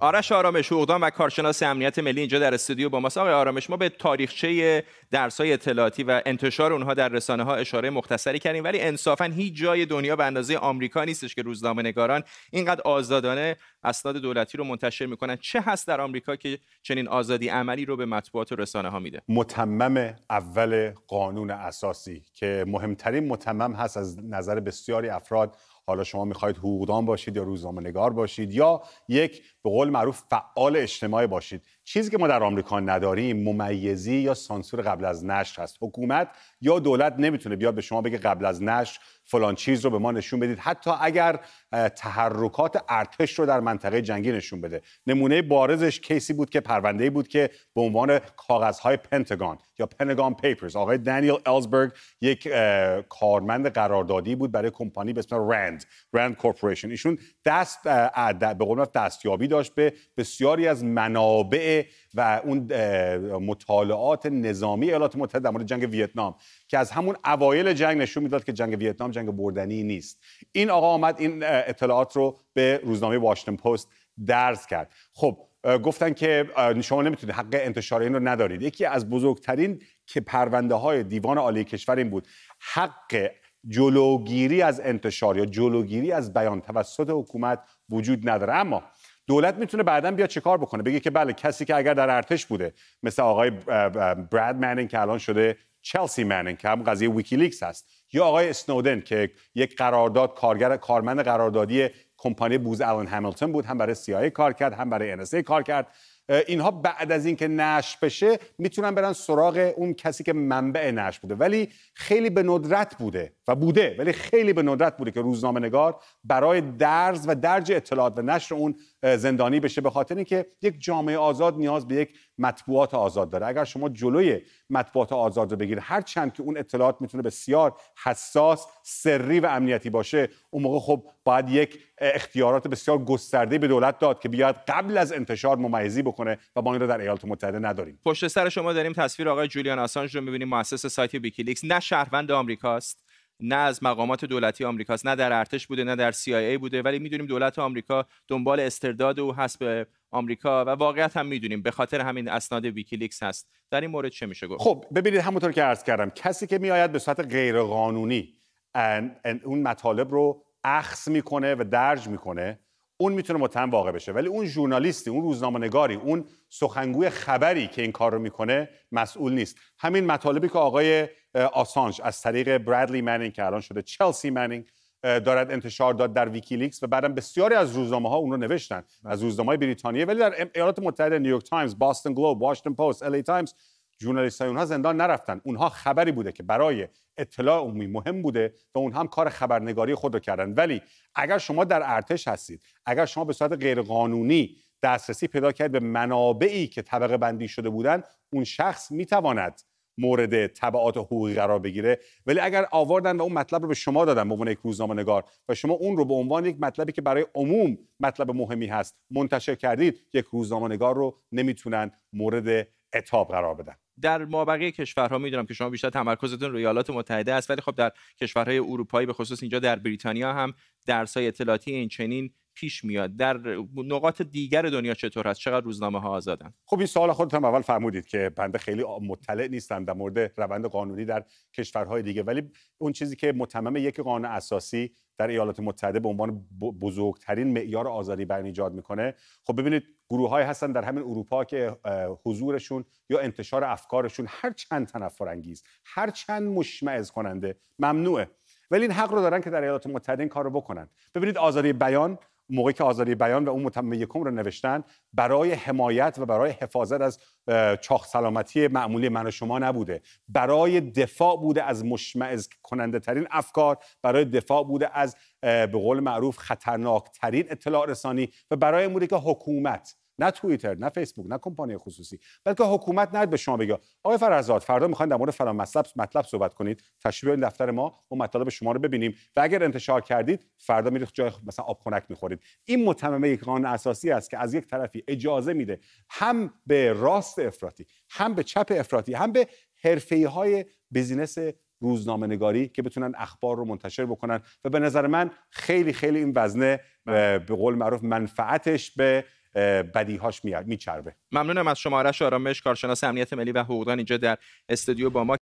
آرش آرامش اقدام و کارشناس امنیت ملی اینجا در استودیو با ماست آقای آرامش ما به تاریخچه درس های اطلاعاتی و انتشار اونها در رسانه ها اشاره مختصری کردیم ولی انصافا هیچ جای دنیا به اندازه آمریکا نیستش که روزنامه نگاران اینقدر آزادانه اسناد دولتی رو منتشر میکنن چه هست در آمریکا که چنین آزادی عملی رو به مطبوعات و رسانه ها میده متمم اول قانون اساسی که مهمترین متمم هست از نظر بسیاری افراد حالا شما میخواید حقوقدان باشید یا روزنامه نگار باشید یا یک به قول معروف فعال اجتماعی باشید چیزی که ما در آمریکا نداریم ممیزی یا سانسور قبل از نشر هست حکومت یا دولت نمیتونه بیاد به شما بگه قبل از نشر فلان چیز رو به ما نشون بدید حتی اگر تحرکات ارتش رو در منطقه جنگی نشون بده نمونه بارزش کیسی بود که پرونده بود که به عنوان کاغذهای پنتگان یا پنتاگون پیپرز آقای دانیل الزبرگ یک کارمند قراردادی بود برای کمپانی به اسم رند رند کورپوریشن ایشون دست به قول دستیابی داشت به بسیاری از منابع و اون مطالعات نظامی ایالات متحده در مورد جنگ ویتنام که از همون اوایل جنگ نشون میداد که جنگ ویتنام جنگ بردنی نیست این آقا آمد این اطلاعات رو به روزنامه واشنگتن پست درس کرد خب گفتن که شما نمیتونید حق انتشار این رو ندارید یکی از بزرگترین که پرونده های دیوان عالی کشور این بود حق جلوگیری از انتشار یا جلوگیری از بیان توسط حکومت وجود نداره اما دولت میتونه بعدا بیا چیکار بکنه بگه که بله کسی که اگر در ارتش بوده مثل آقای براد منین که الان شده چلسی منین که هم قضیه ویکیلیکس هست یا آقای اسنودن که یک قرارداد کارگر کارمند قراردادی کمپانی بوز آلن همیلتون بود هم برای CIA کار کرد هم برای NSA کار کرد اینها بعد از اینکه نشر بشه میتونن برن سراغ اون کسی که منبع نشر بوده ولی خیلی به ندرت بوده و بوده ولی خیلی به ندرت بوده که روزنامه نگار برای درز و درج اطلاعات و نشر اون زندانی بشه به خاطر اینکه یک جامعه آزاد نیاز به یک مطبوعات آزاد داره اگر شما جلوی مطبوعات آزاد رو بگیرید هر چند که اون اطلاعات میتونه بسیار حساس سری و امنیتی باشه اون موقع خب باید یک اختیارات بسیار گسترده به دولت داد که بیاد قبل از انتشار ممیزی و ما این رو در ایالات متحده نداریم پشت سر شما داریم تصویر آقای جولیان آسانج رو میبینیم مؤسس سایت ویکیلیکس نه شهروند آمریکاست نه از مقامات دولتی آمریکاست نه در ارتش بوده نه در CIA بوده ولی میدونیم دولت آمریکا دنبال استرداد او هست به آمریکا و واقعیت هم میدونیم به خاطر همین اسناد ویکیلیکس هست در این مورد چه میشه گفت خب ببینید همونطور که عرض کردم کسی که میآید به صورت غیرقانونی اون مطالب رو اخس میکنه و درج میکنه اون میتونه متهم واقع بشه ولی اون ژورنالیستی اون روزنامه‌نگاری اون سخنگوی خبری که این کار رو میکنه مسئول نیست همین مطالبی که آقای آسانج از طریق برادلی منینگ که الان شده چلسی منینگ دارد انتشار داد در ویکیلیکس و بعدم بسیاری از روزنامه ها اون رو نوشتن از روزنامه های ولی در ایالات متحده نیویورک تایمز باستن گلوب واشنگتن پست الی تایمز جورنالیست های اونها زندان نرفتن اونها خبری بوده که برای اطلاع عمومی مهم بوده و اون هم کار خبرنگاری خود رو کردن ولی اگر شما در ارتش هستید اگر شما به صورت غیرقانونی دسترسی پیدا کرد به منابعی که طبقه بندی شده بودند اون شخص میتواند مورد طبعات حقوقی قرار بگیره ولی اگر آوردن و اون مطلب رو به شما دادن به عنوان یک روزنامه نگار و شما اون رو به عنوان یک مطلبی که برای عموم مطلب مهمی هست منتشر کردید یک روزنامه نگار رو نمیتونن مورد اتاب قرار بدن در مابقی کشورها میدونم که شما بیشتر تمرکزتون روی ایالات متحده است ولی خب در کشورهای اروپایی به خصوص اینجا در بریتانیا هم درسای اطلاعاتی این چنین پیش میاد در نقاط دیگر دنیا چطور هست چقدر روزنامه ها آزادن خب این سوال خودتون اول فرمودید که بنده خیلی مطلع نیستم در مورد روند قانونی در کشورهای دیگه ولی اون چیزی که متمم یک قانون اساسی در ایالات متحده به عنوان بزرگترین معیار آزادی بیان ایجاد میکنه خب ببینید گروه های هستن در همین اروپا که حضورشون یا انتشار افکارشون هر چند تنفر انگیز هر چند مشمعز کننده ممنوعه ولی این حق رو دارن که در ایالات متحده این کار رو بکنن ببینید آزادی بیان موقعی که آزادی بیان و اون متمم یکم رو نوشتن برای حمایت و برای حفاظت از چاخ سلامتی معمولی من و شما نبوده برای دفاع بوده از مشمعز کننده ترین افکار برای دفاع بوده از به قول معروف خطرناک ترین اطلاع رسانی و برای بوده که حکومت نه توییتر نه فیسبوک نه کمپانی خصوصی بلکه حکومت نه به شما بگه آقای فرزاد فردا میخواین در مورد فلان مطلب مطلب صحبت کنید تشریف این دفتر ما و مطالب شما رو ببینیم و اگر انتشار کردید فردا میرید جای مثلا آب خنک میخورید این متممه قانون اساسی است که از یک طرفی اجازه میده هم به راست افراطی هم به چپ افراطی هم به حرفه های بزینس روزنامه نگاری که بتونن اخبار رو منتشر بکنن و به نظر من خیلی خیلی این وزنه بله. به قول معروف منفعتش به بدیهاش میچربه ممنونم از شما آرش آرامش کارشناس امنیت ملی و حقوقدان اینجا در استودیو با ما